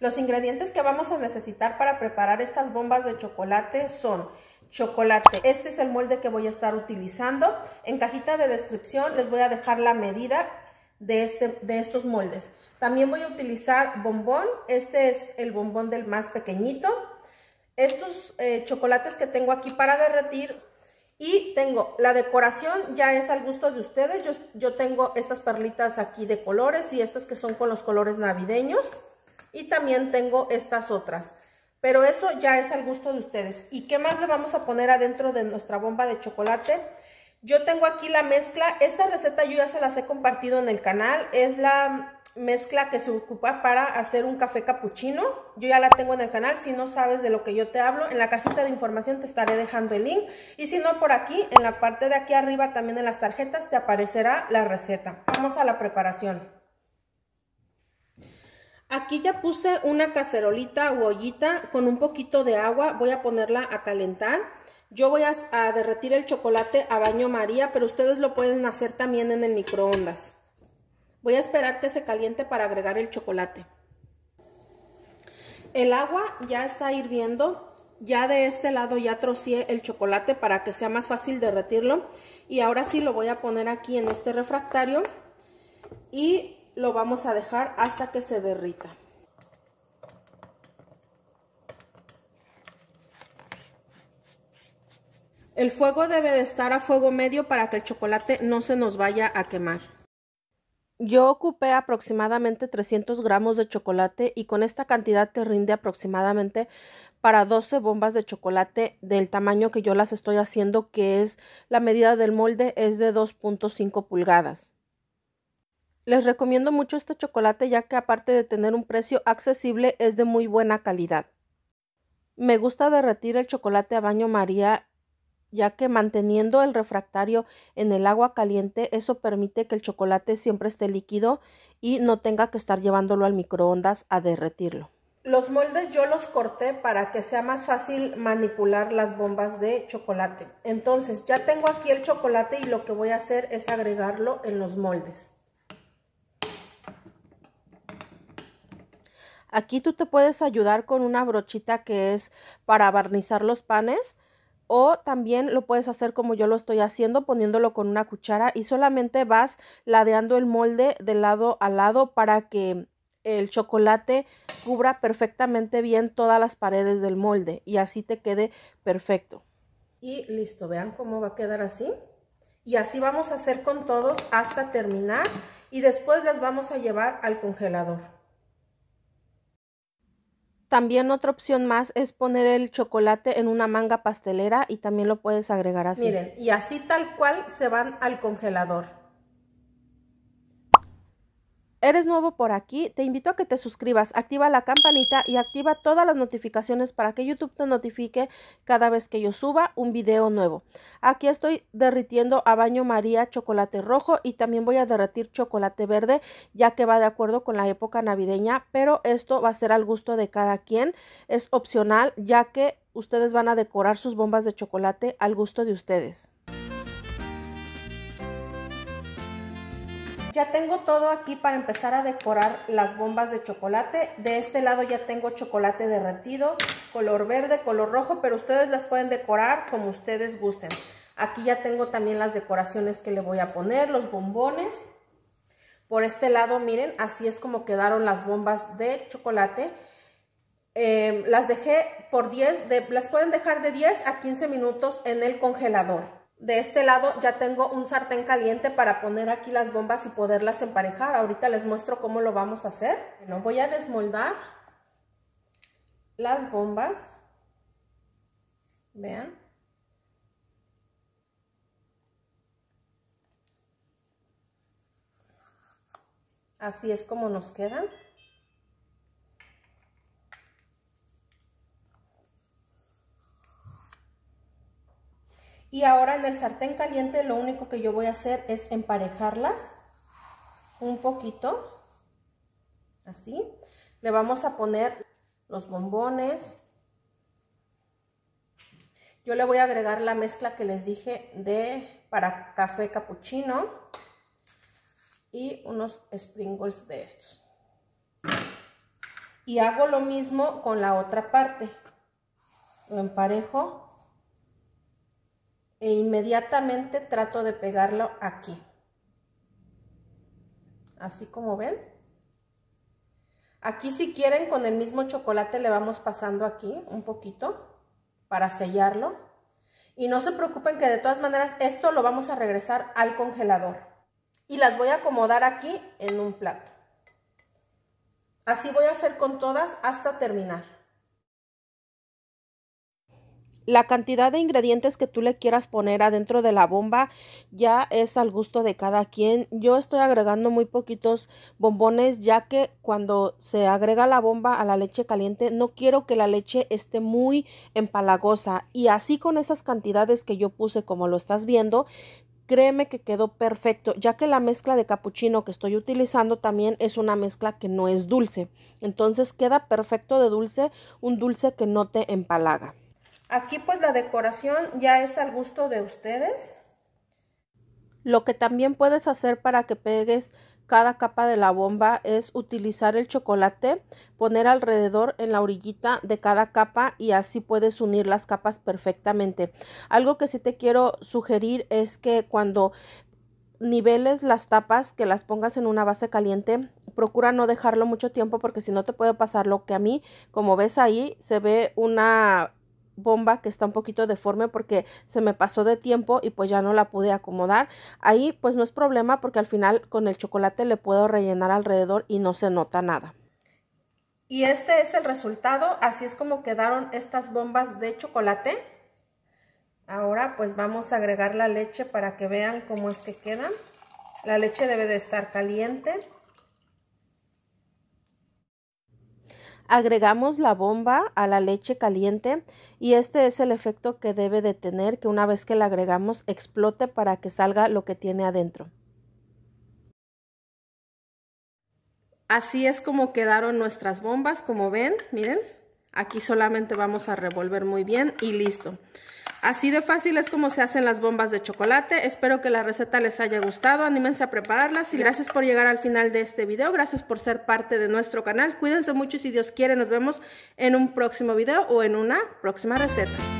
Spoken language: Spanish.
Los ingredientes que vamos a necesitar para preparar estas bombas de chocolate son chocolate. Este es el molde que voy a estar utilizando. En cajita de descripción les voy a dejar la medida de, este, de estos moldes. También voy a utilizar bombón. Este es el bombón del más pequeñito. Estos eh, chocolates que tengo aquí para derretir y tengo la decoración, ya es al gusto de ustedes. Yo, yo tengo estas perlitas aquí de colores y estas que son con los colores navideños. Y también tengo estas otras. Pero eso ya es al gusto de ustedes. ¿Y qué más le vamos a poner adentro de nuestra bomba de chocolate? Yo tengo aquí la mezcla. Esta receta yo ya se las he compartido en el canal. Es la mezcla que se ocupa para hacer un café capuchino. Yo ya la tengo en el canal, si no sabes de lo que yo te hablo, en la cajita de información te estaré dejando el link. Y si no, por aquí, en la parte de aquí arriba, también en las tarjetas, te aparecerá la receta. Vamos a la preparación. Aquí ya puse una cacerolita o ollita con un poquito de agua. Voy a ponerla a calentar. Yo voy a, derretir el chocolate a baño María, pero ustedes lo pueden hacer también en el microondas. Voy a esperar que se caliente para agregar el chocolate. El agua ya está hirviendo. Ya de este lado ya trocié el chocolate para que sea más fácil derretirlo. Y ahora sí lo voy a poner aquí en este refractario. Y lo vamos a dejar hasta que se derrita. El fuego debe de estar a fuego medio para que el chocolate no se nos vaya a quemar. Yo ocupé aproximadamente 300 gramos de chocolate y con esta cantidad te rinde aproximadamente para 12 bombas de chocolate del tamaño que yo las estoy haciendo que es la medida del molde es de 2.5 pulgadas. Les recomiendo mucho este chocolate ya que aparte de tener un precio accesible es de muy buena calidad. Me gusta derretir el chocolate a baño María ya que manteniendo el refractario en el agua caliente eso permite que el chocolate siempre esté líquido y no tenga que estar llevándolo al microondas a derretirlo. Los moldes yo los corté para que sea más fácil manipular las bombas de chocolate. Entonces ya tengo aquí el chocolate y lo que voy a hacer es agregarlo en los moldes. Aquí tú te puedes ayudar con una brochita que es para barnizar los panes o también lo puedes hacer como yo lo estoy haciendo poniéndolo con una cuchara y solamente vas ladeando el molde de lado a lado para que el chocolate cubra perfectamente bien todas las paredes del molde y así te quede perfecto. Y listo, vean cómo va a quedar así. Y así vamos a hacer con todos hasta terminar y después las vamos a llevar al congelador. También otra opción más es poner el chocolate en una manga pastelera y también lo puedes agregar así. Miren, y así tal cual se van al congelador eres nuevo por aquí, te invito a que te suscribas, activa la campanita y activa todas las notificaciones para que YouTube te notifique cada vez que yo suba un video nuevo. Aquí estoy derritiendo a baño María chocolate rojo y también voy a derretir chocolate verde ya que va de acuerdo con la época navideña, pero esto va a ser al gusto de cada quien, es opcional ya que ustedes van a decorar sus bombas de chocolate al gusto de ustedes. Ya tengo todo aquí para empezar a decorar las bombas de chocolate. De este lado ya tengo chocolate derretido, color verde, color rojo, pero ustedes las pueden decorar como ustedes gusten. Aquí ya tengo también las decoraciones que le voy a poner, los bombones. Por este lado, miren, así es como quedaron las bombas de chocolate. Em, las dejé por 10, las pueden dejar de 10 a 15 minutos en el congelador de este lado ya tengo un sartén caliente para poner aquí las bombas y poderlas emparejar. Ahorita les muestro cómo lo vamos a hacer. no voy a desmoldar las bombas. Vean. Así es como nos quedan. Y ahora en el sartén caliente lo único que yo voy a hacer es emparejarlas un poquito, así. Le vamos a poner los bombones. Yo le voy a agregar la mezcla que les dije de para café capuchino y unos sprinkles de estos. Y hago lo mismo con la otra parte. Lo emparejo e inmediatamente trato de pegarlo aquí. Así como ven. Aquí si quieren con el mismo chocolate le vamos pasando aquí un poquito para sellarlo. Y no se preocupen que de todas maneras esto lo vamos a regresar al congelador. Y las voy a acomodar aquí en un plato. Así voy a hacer con todas hasta terminar la cantidad de ingredientes que tú le quieras poner adentro de la bomba ya es al gusto de cada quien. Yo estoy agregando muy poquitos bombones ya que cuando se agrega la bomba a la leche caliente no quiero que la leche esté muy empalagosa y así con esas cantidades que yo puse como lo estás viendo créeme que quedó perfecto, ya que la mezcla de capuchino que estoy utilizando también es una mezcla que no es dulce. Entonces queda perfecto de dulce, un dulce que no te empalaga. Aquí pues la decoración ya es al gusto de ustedes. Lo que también puedes hacer para que pegues cada capa de la bomba es utilizar el chocolate, poner alrededor en la orillita de cada capa y así puedes unir las capas perfectamente. Algo que sí te quiero sugerir es que cuando niveles las tapas, que las pongas en una base caliente, procura no dejarlo mucho tiempo porque si no te puede pasar lo que a mí, como ves ahí, se ve una bomba que está un poquito deforme porque se me pasó de tiempo y pues ya no la pude acomodar. Ahí pues no es problema porque al final con el chocolate le puedo rellenar alrededor y no se nota nada. Y este es el resultado, así es como quedaron estas bombas de chocolate. Ahora pues vamos a agregar la leche para que vean cómo es que quedan. La leche debe de estar caliente. Agregamos la bomba a la leche caliente y este es el efecto que debe de tener que una vez que la agregamos explote para que salga lo que tiene adentro. Así es como quedaron nuestras bombas, como ven, miren. Aquí solamente vamos a revolver muy bien y listo. Así de fácil es como se hacen las bombas de chocolate. Espero que la receta les haya gustado. Anímense a prepararlas y gracias por llegar al final de este video. Gracias por ser parte de nuestro canal. Cuídense mucho y si Dios quiere nos vemos en un próximo video o en una próxima receta.